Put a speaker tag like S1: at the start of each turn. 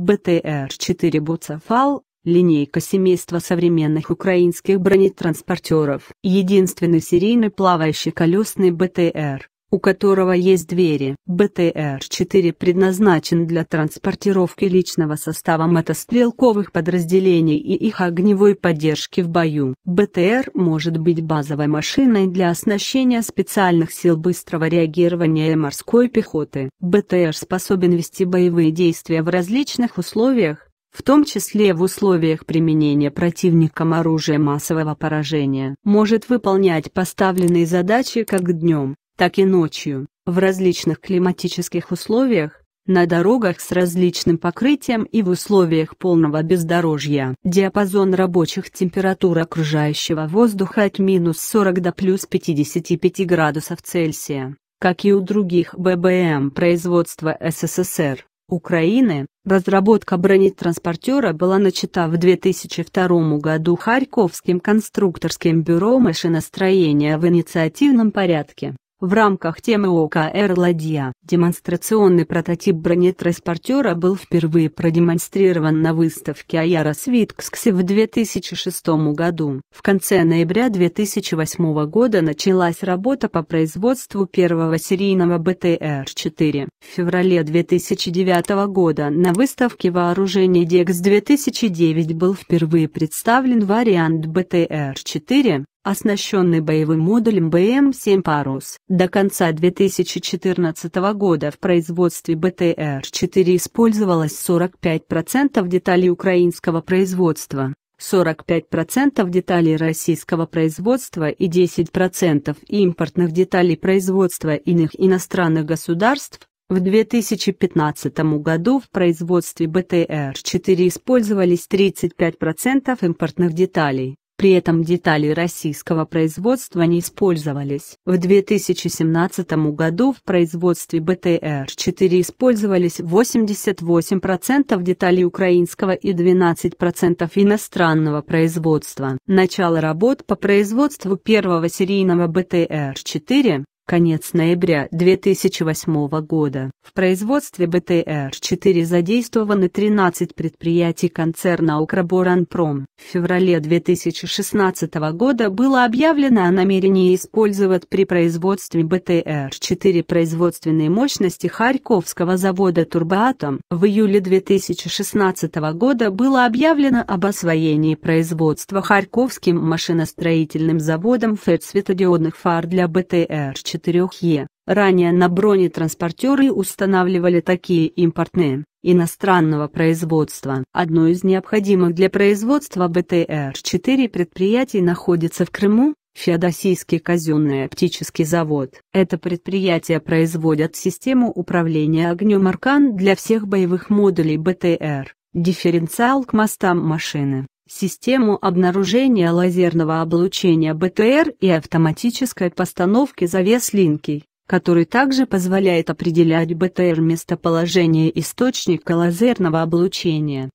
S1: БТР-4 «Буцефал» — линейка семейства современных украинских бронетранспортеров. Единственный серийный плавающий колесный БТР, у которого есть двери. БТР-4 предназначен для транспортировки личного состава мотострелковых подразделений и их огневой поддержки в бою. БТР может быть базовой машиной для оснащения специальных сил быстрого реагирования и морской пехоты. БТР способен вести боевые действия в различных условиях, в том числе в условиях применения противником оружия массового поражения, может выполнять поставленные задачи как днем, так и ночью, в различных климатических условиях, на дорогах с различным покрытием и в условиях полного бездорожья. Диапазон рабочих температур окружающего воздуха от минус 40 до плюс 55 градусов Цельсия, как и у других ББМ производства СССР. Украины, разработка бронетранспортера была начата в 2002 году Харьковским конструкторским бюро машиностроения в инициативном порядке. В рамках темы ОКР «Ладья» демонстрационный прототип бронетранспортера был впервые продемонстрирован на выставке Аяра Свитксксе в 2006 году. В конце ноября 2008 года началась работа по производству первого серийного БТР-4. В феврале 2009 года на выставке вооружений декс 2009 был впервые представлен вариант БТР-4, оснащенный боевым модулем БМ-7 «Парус». До конца 2014 года в производстве БТР-4 использовалось 45% деталей украинского производства, 45% деталей российского производства и 10% импортных деталей производства иных иностранных государств. В 2015 году в производстве БТР-4 использовались 35% импортных деталей, при этом детали российского производства не использовались. В 2017 году в производстве БТР-4 использовались 88% деталей украинского и 12% иностранного производства. Начало работ по производству первого серийного БТР-4 конец ноября 2008 года. В производстве БТР-4 задействованы 13 предприятий концерна «Укроборонпром». В феврале 2016 года было объявлено о намерении использовать при производстве БТР-4 производственные мощности Харьковского завода «Турбоатом». В июле 2016 года было объявлено об освоении производства Харьковским машиностроительным заводом фэт светодиодных фар для БТР-4 4Е. Ранее на бронетранспортеры устанавливали такие импортные, иностранного производства. Одно из необходимых для производства БТР-4 предприятий находится в Крыму, Феодосийский казенный оптический завод. Это предприятие производит систему управления огнем «Аркан» для всех боевых модулей БТР, дифференциал к мостам машины, систему обнаружения лазерного облучения БТР и автоматической постановки завес линкий, который также позволяет определять БТР местоположение источника лазерного облучения.